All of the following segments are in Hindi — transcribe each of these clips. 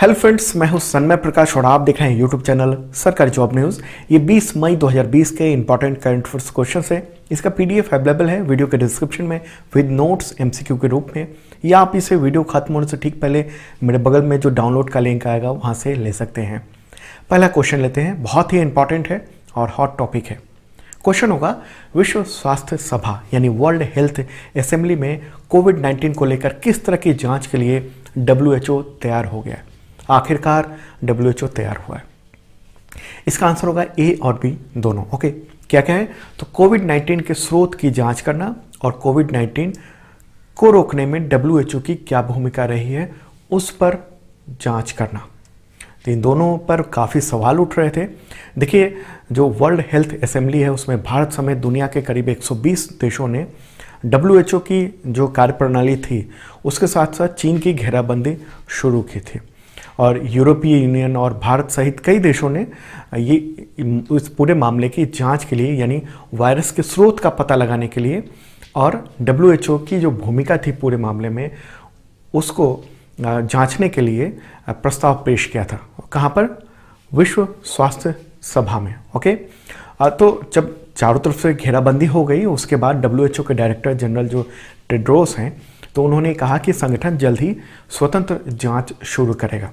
हेलो फ्रेंड्स मैं हूं सन्मय प्रकाश और आप देख रहे हैं यूट्यूब चैनल सरकारी जॉब न्यूज़ ये 20 मई 2020 के इंपॉर्टेंट करंट अफेयर्स क्वेश्चन है इसका पीडीएफ अवेलेबल है वीडियो के डिस्क्रिप्शन में विद नोट्स एमसीक्यू के रूप में या आप इसे वीडियो खत्म होने से ठीक पहले मेरे बगल में जो डाउनलोड का लिंक आएगा वहाँ से ले सकते हैं पहला क्वेश्चन लेते हैं बहुत ही इंपॉर्टेंट है और हॉट टॉपिक है क्वेश्चन होगा विश्व स्वास्थ्य सभा यानी वर्ल्ड हेल्थ असेंबली में कोविड 19 को लेकर किस तरह की जांच के लिए डब्ल्यू तैयार हो गया है आखिरकार डब्ल्यू एच ओ तैयार हुआ है इसका आंसर होगा ए और बी दोनों ओके क्या क्या है तो कोविड 19 के स्रोत की जांच करना और कोविड 19 को रोकने में डब्ल्यू की क्या भूमिका रही है उस पर जांच करना तो इन दोनों पर काफ़ी सवाल उठ रहे थे देखिए जो वर्ल्ड हेल्थ असेंबली है उसमें भारत समेत दुनिया के करीब 120 देशों ने डब्ल्यू की जो कार्यप्रणाली थी उसके साथ साथ चीन की घेराबंदी शुरू की थी और यूरोपीय यूनियन और भारत सहित कई देशों ने ये इस पूरे मामले की जांच के लिए यानी वायरस के स्रोत का पता लगाने के लिए और डब्ल्यू की जो भूमिका थी पूरे मामले में उसको जांचने के लिए प्रस्ताव पेश किया था कहाँ पर विश्व स्वास्थ्य सभा में ओके तो जब चारों तरफ से घेराबंदी हो गई उसके बाद डब्ल्यू के डायरेक्टर जनरल जो टेड्रोस हैं तो उन्होंने कहा कि संगठन जल्द ही स्वतंत्र जांच शुरू करेगा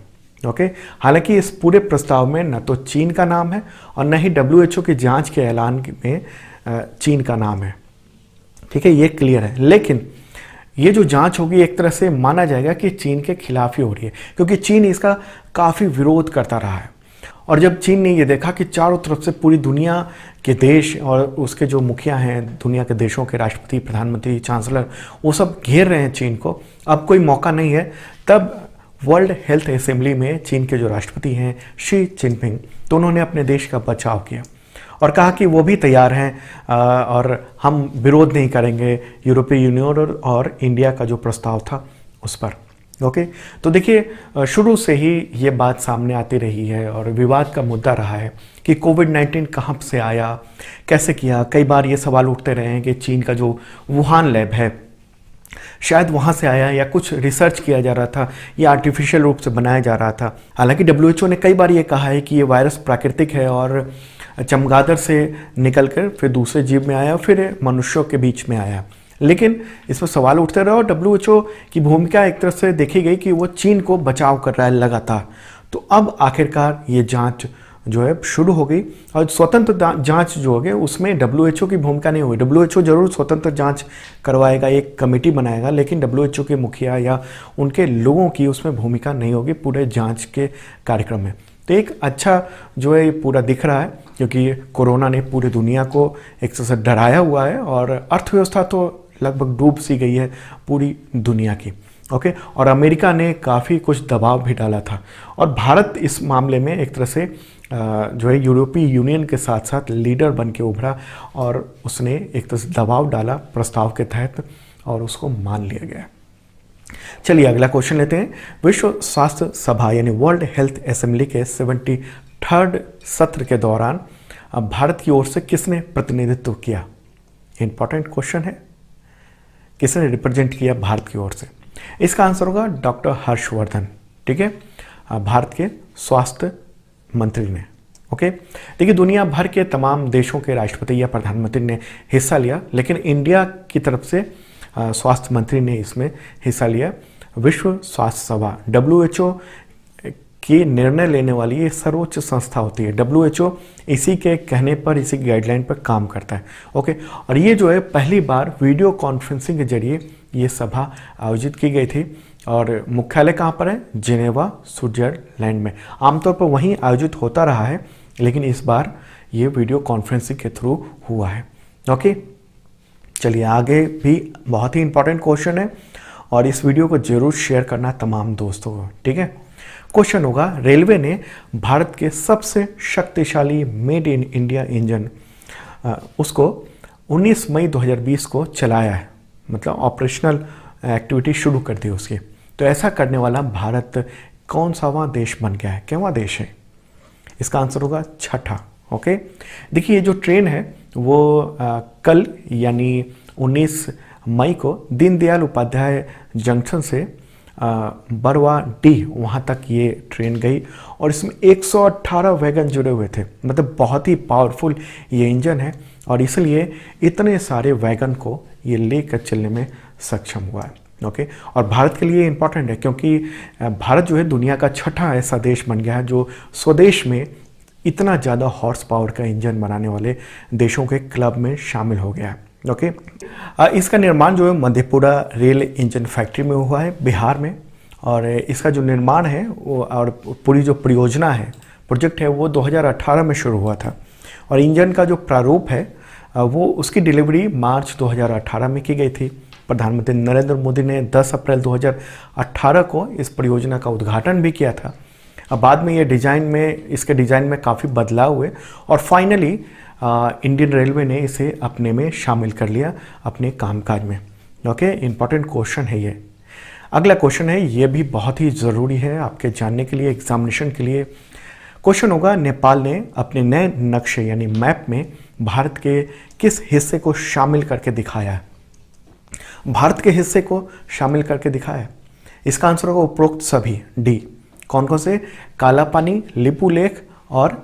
ओके हालांकि इस पूरे प्रस्ताव में न तो चीन का नाम है और न ही डब्ल्यू की जांच के ऐलान में चीन का नाम है ठीक है ये क्लियर है लेकिन ये जो जांच होगी एक तरह से माना जाएगा कि चीन के खिलाफ ही हो रही है क्योंकि चीन इसका काफ़ी विरोध करता रहा है और जब चीन ने ये देखा कि चारों तरफ से पूरी दुनिया के देश और उसके जो मुखिया हैं दुनिया के देशों के राष्ट्रपति प्रधानमंत्री चांसलर वो सब घेर रहे हैं चीन को अब कोई मौका नहीं है तब वर्ल्ड हेल्थ असेंबली में चीन के जो राष्ट्रपति हैं शी जिनपिंग तो उन्होंने अपने देश का बचाव किया और कहा कि वो भी तैयार हैं और हम विरोध नहीं करेंगे यूरोपीय यूनियन और इंडिया का जो प्रस्ताव था उस पर ओके तो देखिए शुरू से ही ये बात सामने आती रही है और विवाद का मुद्दा रहा है कि कोविड नाइन्टीन कहाँ से आया कैसे किया कई बार ये सवाल उठते रहे हैं कि चीन का जो वुहान लैब है शायद वहाँ से आया या कुछ रिसर्च किया जा रहा था या आर्टिफिशियल रूप से बनाया जा रहा था हालांकि डब्ल्यू ने कई बार ये कहा है कि ये वायरस प्राकृतिक है और चमगादड़ से निकल कर फिर दूसरे जीव में आया फिर मनुष्यों के बीच में आया लेकिन इस पर सवाल उठते रहे और डब्ल्यू की भूमिका एक तरह से देखी गई कि वो चीन को बचाव कर रहा है लगातार तो अब आखिरकार ये जांच जो है शुरू हो गई और स्वतंत्र जांच जो होगी उसमें डब्ल्यू की भूमिका नहीं हुई डब्ल्यू जरूर स्वतंत्र जांच करवाएगा एक कमेटी बनाएगा लेकिन डब्ल्यू के मुखिया या उनके लोगों की उसमें भूमिका नहीं होगी पूरे जांच के कार्यक्रम में तो एक अच्छा जो है पूरा दिख रहा है क्योंकि कोरोना ने पूरी दुनिया को एक तरह से डराया हुआ है और अर्थव्यवस्था तो लगभग डूब सी गई है पूरी दुनिया की ओके और अमेरिका ने काफ़ी कुछ दबाव भी डाला था और भारत इस मामले में एक तरह से जो है यूरोपीय यूनियन के साथ साथ लीडर बन के उभरा और उसने एक तरह से दबाव डाला प्रस्ताव के तहत और उसको मान लिया गया चलिए अगला क्वेश्चन लेते हैं विश्व स्वास्थ्य सभा यानी वर्ल्ड हेल्थ असेंबली के सेवेंटी थर्ड सत्र के दौरान भारत की ओर से किसने प्रतिनिधित्व किया इंपॉर्टेंट क्वेश्चन है किसने रिप्रेजेंट किया भारत की ओर से इसका आंसर होगा डॉक्टर हर्षवर्धन ठीक है भारत के स्वास्थ्य मंत्री ने ओके देखिए दुनिया भर के तमाम देशों के राष्ट्रपति या प्रधानमंत्री ने हिस्सा लिया लेकिन इंडिया की तरफ से स्वास्थ्य मंत्री ने इसमें हिस्सा लिया विश्व स्वास्थ्य सभा डब्ल्यू की निर्णय लेने वाली ये सर्वोच्च संस्था होती है डब्ल्यू इसी के कहने पर इसी गाइडलाइन पर काम करता है ओके और ये जो है पहली बार वीडियो कॉन्फ्रेंसिंग के जरिए ये सभा आयोजित की गई थी और मुख्यालय कहाँ पर है जिनेवा स्विट्जरलैंड में आमतौर पर वहीं आयोजित होता रहा है लेकिन इस बार ये वीडियो कॉन्फ्रेंसिंग के थ्रू हुआ है ओके चलिए आगे भी बहुत ही इंपॉर्टेंट क्वेश्चन है और इस वीडियो को जरूर शेयर करना तमाम दोस्तों को ठीक है क्वेश्चन होगा रेलवे ने भारत के सबसे शक्तिशाली मेड इन इंडिया इंजन उसको 19 मई 2020 को चलाया है मतलब ऑपरेशनल एक्टिविटी शुरू कर दी उसकी तो ऐसा करने वाला भारत कौन सा वहाँ देश बन गया है क्या देश है इसका आंसर होगा छठा ओके देखिए ये जो ट्रेन है वो आ, कल यानी 19 मई को दीनदयाल उपाध्याय जंक्शन से बरवा डी वहाँ तक ये ट्रेन गई और इसमें 118 वैगन जुड़े हुए थे मतलब बहुत ही पावरफुल ये इंजन है और इसलिए इतने सारे वैगन को ये लेकर चलने में सक्षम हुआ है ओके okay? और भारत के लिए इम्पॉर्टेंट है क्योंकि भारत जो है दुनिया का छठा ऐसा देश बन गया है जो स्वदेश में इतना ज़्यादा हॉर्स पावर का इंजन बनाने वाले देशों के क्लब में शामिल हो गया है ओके okay? इसका निर्माण जो है मधेपुरा रेल इंजन फैक्ट्री में हुआ है बिहार में और इसका जो निर्माण है वो और पूरी जो परियोजना है प्रोजेक्ट है वो 2018 में शुरू हुआ था और इंजन का जो प्रारूप है वो उसकी डिलीवरी मार्च 2018 में की गई थी प्रधानमंत्री नरेंद्र मोदी ने 10 अप्रैल 2018 को इस परियोजना का उद्घाटन भी किया था अब बाद में ये डिज़ाइन में इसके डिज़ाइन में काफ़ी बदलाव हुए और फाइनली इंडियन रेलवे ने इसे अपने में शामिल कर लिया अपने कामकाज में ओके इम्पॉर्टेंट क्वेश्चन है ये अगला क्वेश्चन है ये भी बहुत ही ज़रूरी है आपके जानने के लिए एग्जामिनेशन के लिए क्वेश्चन होगा नेपाल ने अपने नए नक्शे यानी मैप में भारत के किस हिस्से को शामिल करके दिखाया है भारत के हिस्से को शामिल करके दिखा है इसका आंसर होगा उपरोक्त सभी डी कौन कौन से काला पानी लिपू लेख और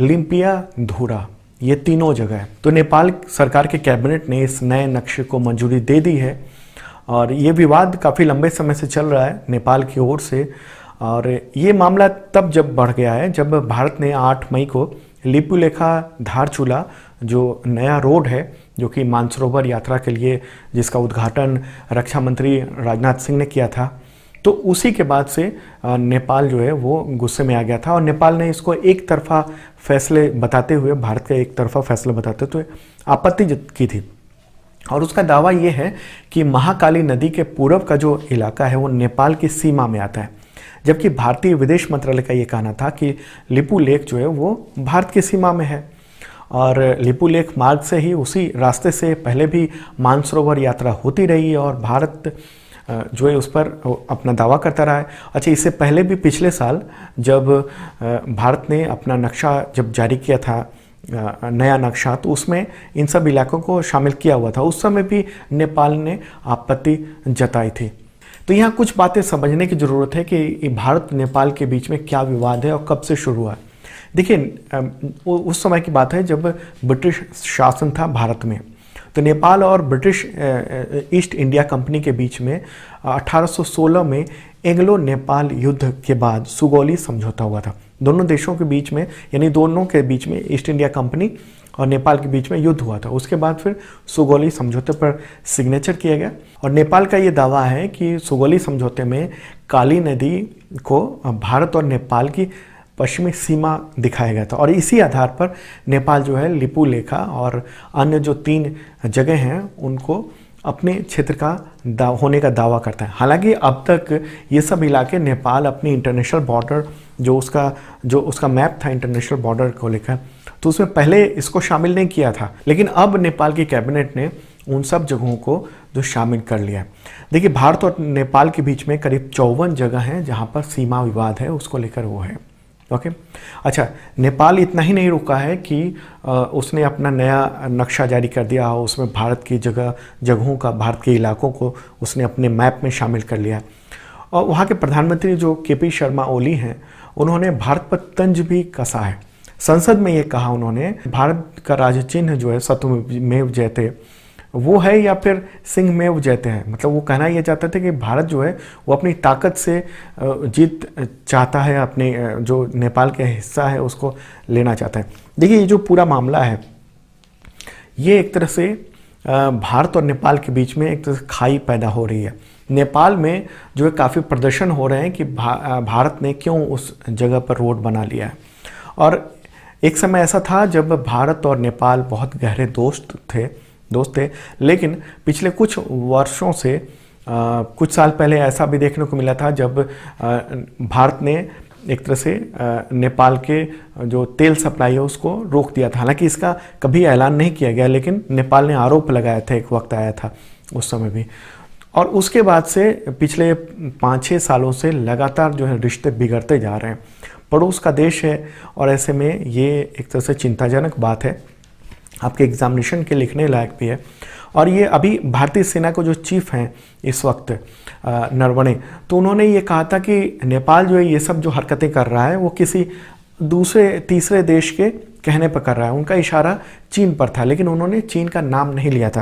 लिम्पिया धूरा ये तीनों जगह है तो नेपाल सरकार के कैबिनेट ने इस नए नक्शे को मंजूरी दे दी है और ये विवाद काफ़ी लंबे समय से चल रहा है नेपाल की ओर से और ये मामला तब जब बढ़ गया है जब भारत ने 8 मई को लिपुलेखा धारचूला जो नया रोड है जो कि मानसरोवर यात्रा के लिए जिसका उद्घाटन रक्षा मंत्री राजनाथ सिंह ने किया था तो उसी के बाद से नेपाल जो है वो गुस्से में आ गया था और नेपाल ने इसको एक तरफा फैसले बताते हुए भारत का एक तरफा फैसला बताते हुए आपत्ति की थी और उसका दावा ये है कि महाकाली नदी के पूर्व का जो इलाका है वो नेपाल की सीमा में आता है जबकि भारतीय विदेश मंत्रालय का ये कहना था कि लिपू लेक जो है वो भारत की सीमा में है और लिपुलेख मार्ग से ही उसी रास्ते से पहले भी मानसरोवर यात्रा होती रही है और भारत जो है उस पर अपना दावा करता रहा है अच्छा इससे पहले भी पिछले साल जब भारत ने अपना नक्शा जब जारी किया था नया नक्शा तो उसमें इन सब इलाकों को शामिल किया हुआ था उस समय भी नेपाल ने आपत्ति जताई थी तो यहाँ कुछ बातें समझने की ज़रूरत है कि भारत नेपाल के बीच में क्या विवाद है और कब से शुरू हुआ है देखिए उस समय की बात है जब ब्रिटिश शासन था भारत में तो नेपाल और ब्रिटिश ईस्ट इंडिया कंपनी के बीच में 1816 में एंग्लो नेपाल युद्ध के बाद सुगौली समझौता हुआ था दोनों देशों के बीच में यानी दोनों के बीच में ईस्ट इंडिया कंपनी और नेपाल के बीच में युद्ध हुआ था उसके बाद फिर सुगौली समझौते पर सिग्नेचर किया गया और नेपाल का ये दावा है कि सुगौली समझौते में काली नदी को भारत और नेपाल की पश्चिमी सीमा दिखाया गया था और इसी आधार पर नेपाल जो है लिपू लेखा और अन्य जो तीन जगह हैं उनको अपने क्षेत्र का दाव होने का दावा करता है हालांकि अब तक ये सब इलाके नेपाल अपनी इंटरनेशनल बॉर्डर जो उसका जो उसका मैप था इंटरनेशनल बॉर्डर को लेकर तो उसमें पहले इसको शामिल नहीं किया था लेकिन अब नेपाल की कैबिनेट ने उन सब जगहों को जो शामिल कर लिया देखिए भारत और नेपाल के बीच में करीब चौवन जगह हैं जहाँ पर सीमा विवाद है उसको लेकर वो है ओके okay? अच्छा नेपाल इतना ही नहीं रुका है कि आ, उसने अपना नया नक्शा जारी कर दिया और उसमें भारत की जगह जगहों का भारत के इलाकों को उसने अपने मैप में शामिल कर लिया और वहाँ के प्रधानमंत्री जो के पी शर्मा ओली हैं उन्होंने भारत पर तंज भी कसा है संसद में ये कहा उन्होंने भारत का राज चिन्ह जो है सतमेव जयते वो है या फिर सिंह में वो जयते हैं मतलब वो कहना यह चाहते थे कि भारत जो है वो अपनी ताकत से जीत चाहता है अपने जो नेपाल का हिस्सा है उसको लेना चाहता है देखिए ये जो पूरा मामला है ये एक तरह से भारत और नेपाल के बीच में एक तरह से खाई पैदा हो रही है नेपाल में जो है काफ़ी प्रदर्शन हो रहे हैं कि भा, भारत ने क्यों उस जगह पर रोड बना लिया है और एक समय ऐसा था जब भारत और नेपाल बहुत गहरे दोस्त थे दोस्त थे लेकिन पिछले कुछ वर्षों से आ, कुछ साल पहले ऐसा भी देखने को मिला था जब आ, भारत ने एक तरह से नेपाल के जो तेल सप्लाई है उसको रोक दिया था हालांकि इसका कभी ऐलान नहीं किया गया लेकिन नेपाल ने आरोप लगाया था एक वक्त आया था उस समय भी और उसके बाद से पिछले पाँच छः सालों से लगातार जो है रिश्ते बिगड़ते जा रहे हैं पड़ोस का देश है और ऐसे में ये एक तरह से चिंताजनक बात है आपके एग्जामिनेशन के लिखने लायक भी है और ये अभी भारतीय सेना को जो चीफ हैं इस वक्त नरवणे तो उन्होंने ये कहा था कि नेपाल जो है ये सब जो हरकतें कर रहा है वो किसी दूसरे तीसरे देश के कहने पर कर रहा है उनका इशारा चीन पर था लेकिन उन्होंने चीन का नाम नहीं लिया था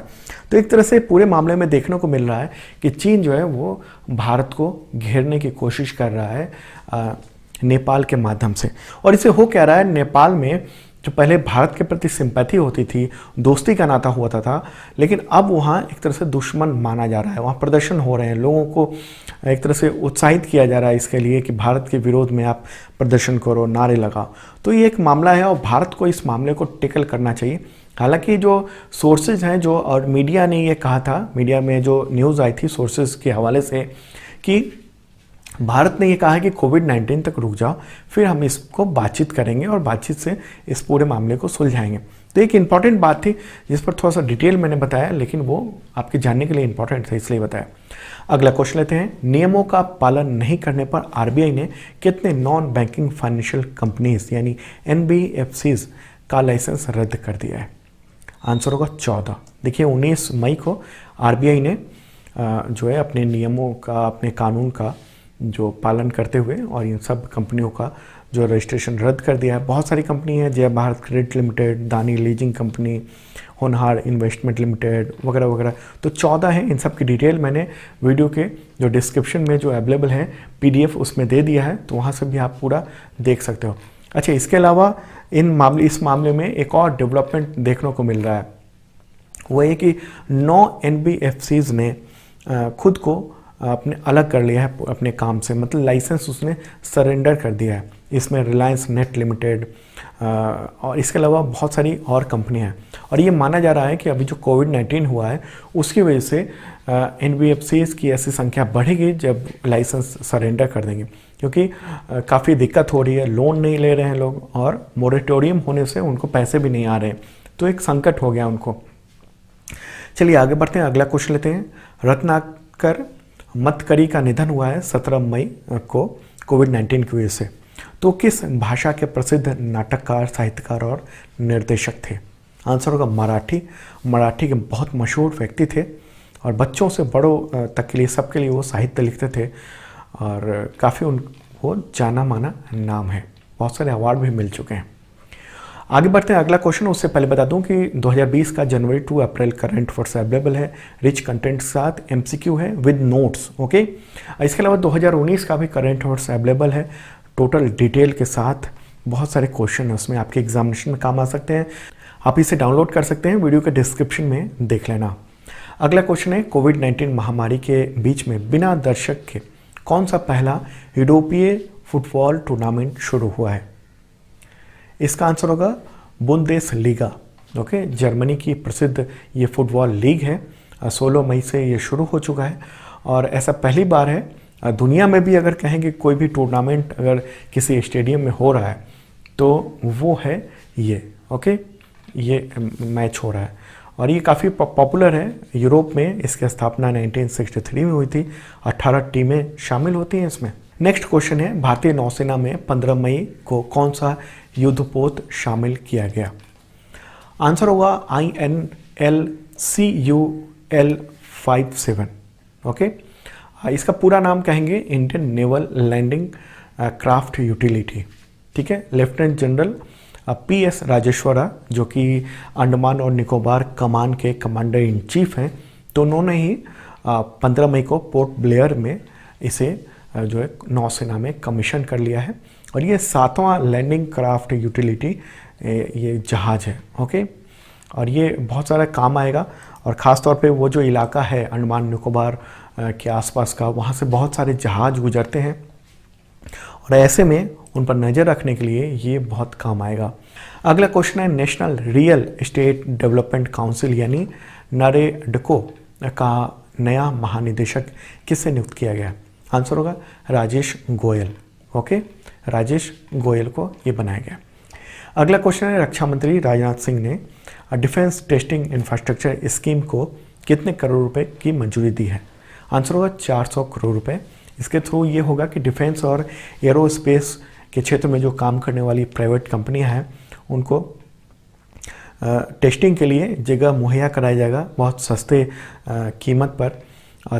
तो एक तरह से पूरे मामले में देखने को मिल रहा है कि चीन जो है वो भारत को घेरने की कोशिश कर रहा है नेपाल के माध्यम से और इसे हो कह रहा है नेपाल में जो पहले भारत के प्रति सिंपैथी होती थी दोस्ती का नाता हुआ था, था लेकिन अब वहाँ एक तरह से दुश्मन माना जा रहा है वहाँ प्रदर्शन हो रहे हैं लोगों को एक तरह से उत्साहित किया जा रहा है इसके लिए कि भारत के विरोध में आप प्रदर्शन करो नारे लगाओ तो ये एक मामला है और भारत को इस मामले को टेकल करना चाहिए हालांकि जो सोर्सेज हैं जो और मीडिया ने ये कहा था मीडिया में जो न्यूज़ आई थी सोर्सेज के हवाले से कि भारत ने यह कहा है कि कोविड 19 तक रुक जाओ फिर हम इसको बातचीत करेंगे और बातचीत से इस पूरे मामले को सुलझाएंगे तो एक इम्पॉर्टेंट बात थी जिस पर थोड़ा सा डिटेल मैंने बताया लेकिन वो आपके जानने के लिए इम्पॉर्टेंट था इसलिए बताया अगला क्वेश्चन लेते हैं नियमों का पालन नहीं करने पर आर ने कितने नॉन बैंकिंग फाइनेंशियल कंपनीज यानी एन का लाइसेंस रद्द कर दिया है आंसर होगा चौदह देखिए उन्नीस मई को आर ने जो है अपने नियमों का अपने कानून का जो पालन करते हुए और इन सब कंपनियों का जो रजिस्ट्रेशन रद्द कर दिया है बहुत सारी कंपनी है Jai Bharat credit limited Dani leasing company Honhar investment limited वगैरह वगैरह तो चौदह हैं इन सब की डिटेल मैंने वीडियो के जो डिस्क्रिप्शन में जो अवेलेबल है पीडीएफ उसमें दे दिया है तो वहाँ से भी आप पूरा देख सकते हो अच्छा इसके अलावा इन मामले इस मामले में एक और डेवलपमेंट देखने को मिल रहा है वो ये कि नौ एन ने खुद को आपने अलग कर लिया है अपने काम से मतलब लाइसेंस उसने सरेंडर कर दिया है इसमें रिलायंस नेट लिमिटेड और इसके अलावा बहुत सारी और कंपनी हैं और ये माना जा रहा है कि अभी जो कोविड नाइन्टीन हुआ है उसकी वजह से एन की ऐसी संख्या बढ़ेगी जब लाइसेंस सरेंडर कर देंगे क्योंकि काफ़ी दिक्कत हो रही है लोन नहीं ले रहे हैं लोग और मोरेटोरियम होने से उनको पैसे भी नहीं आ रहे तो एक संकट हो गया उनको चलिए आगे बढ़ते हैं अगला क्वेश्चन लेते हैं रत्नाकर मतकरी का निधन हुआ है सत्रह मई को कोविड नाइन्टीन की वजह से तो किस भाषा के प्रसिद्ध नाटककार साहित्यकार और निर्देशक थे आंसर होगा मराठी मराठी के बहुत मशहूर व्यक्ति थे और बच्चों से बड़ों तक के लिए सबके लिए वो साहित्य लिखते थे और काफ़ी उन वो जाना माना नाम है बहुत सारे अवार्ड भी मिल चुके हैं आगे बढ़ते हैं अगला क्वेश्चन उससे पहले बता दूं कि 2020 का जनवरी to April current affairs available है रिच कंटेंट साथ एम है विद नोट्स ओके इसके अलावा 2019 का भी करंट फॉर्स अवेलेबल है टोटल डिटेल के साथ बहुत सारे क्वेश्चन उसमें आपके एग्जामिनेशन में काम आ सकते हैं आप इसे डाउनलोड कर सकते हैं वीडियो के डिस्क्रिप्शन में देख लेना अगला क्वेश्चन है कोविड नाइन्टीन महामारी के बीच में बिना दर्शक के कौन सा पहला यूरोपीय फुटबॉल टूर्नामेंट शुरू हुआ है इसका आंसर होगा बुंदेस लीगा ओके जर्मनी की प्रसिद्ध ये फुटबॉल लीग है सोलह मई से ये शुरू हो चुका है और ऐसा पहली बार है दुनिया में भी अगर कहें कि कोई भी टूर्नामेंट अगर किसी स्टेडियम में हो रहा है तो वो है ये ओके ये मैच हो रहा है और ये काफ़ी पॉपुलर है यूरोप में इसकी स्थापना 1963 में हुई थी 18 टीमें शामिल होती हैं इसमें नेक्स्ट क्वेश्चन है भारतीय नौसेना में 15 मई को कौन सा युद्धपोत शामिल किया गया आंसर होगा I N L C U L five seven okay इसका पूरा नाम कहेंगे Indian naval landing craft utility ठीक है lieutenant general P S Rajeshwara जो कि अंडमान और निकोबार कमान के कमांडर इन चीफ हैं तो उन्होंने ही पंद्रह मई को पोर्ट ब्लेयर में इसे जो है नौसेना में कमीशन कर लिया है और ये सातवां लैंडिंग क्राफ्ट यूटिलिटी ये जहाज़ है ओके और ये बहुत सारा काम आएगा और ख़ास तौर पे वो जो इलाका है अंडमान निकोबार के आसपास का वहाँ से बहुत सारे जहाज़ गुजरते हैं और ऐसे में उन पर नज़र रखने के लिए ये बहुत काम आएगा अगला क्वेश्चन है national real estate development council यानी नरे डको का नया महानिदेशक किससे नियुक्त किया गया है आंसर होगा राजेश गोयल ओके राजेश गोयल को ये बनाया गया अगला क्वेश्चन है रक्षा मंत्री राजनाथ सिंह ने डिफेंस टेस्टिंग इंफ्रास्ट्रक्चर स्कीम को कितने करोड़ रुपए की मंजूरी दी है आंसर होगा 400 करोड़ रुपए इसके थ्रू ये होगा कि डिफेंस और एरोस्पेस के क्षेत्र में जो काम करने वाली प्राइवेट कंपनियां हैं उनको टेस्टिंग के लिए जगह मुहैया कराया जाएगा बहुत सस्ते कीमत पर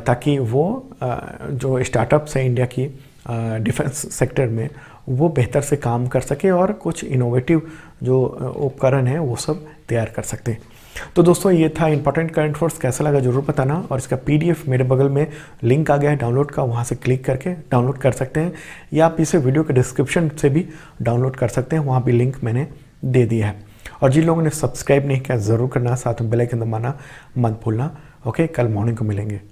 ताकि वो जो स्टार्टअप्स हैं इंडिया की डिफेंस सेक्टर में वो बेहतर से काम कर सके और कुछ इनोवेटिव जो उपकरण है वो सब तैयार कर सकते हैं तो दोस्तों ये था इंपॉर्टेंट करंट फोर्स कैसा लगा जरूर बताना और इसका पीडीएफ मेरे बगल में लिंक आ गया है डाउनलोड का वहाँ से क्लिक करके डाउनलोड कर सकते हैं या आप इसे वीडियो के डिस्क्रिप्शन से भी डाउनलोड कर सकते हैं वहाँ भी लिंक मैंने दे दिया है और जिन लोगों ने सब्सक्राइब नहीं किया ज़रूर करना साथ में बेलाइकन दबाना मत भूलना ओके कल मॉर्निंग को मिलेंगे